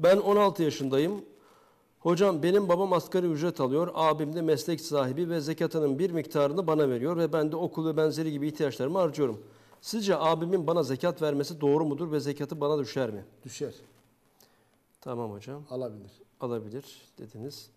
Ben 16 yaşındayım. Hocam benim babam asgari ücret alıyor, abim de meslek sahibi ve zekatının bir miktarını bana veriyor ve ben de okul ve benzeri gibi ihtiyaçlarımı harcıyorum. Sizce abimin bana zekat vermesi doğru mudur ve zekatı bana düşer mi? Düşer. Tamam hocam. Alabilir. Alabilir dediniz.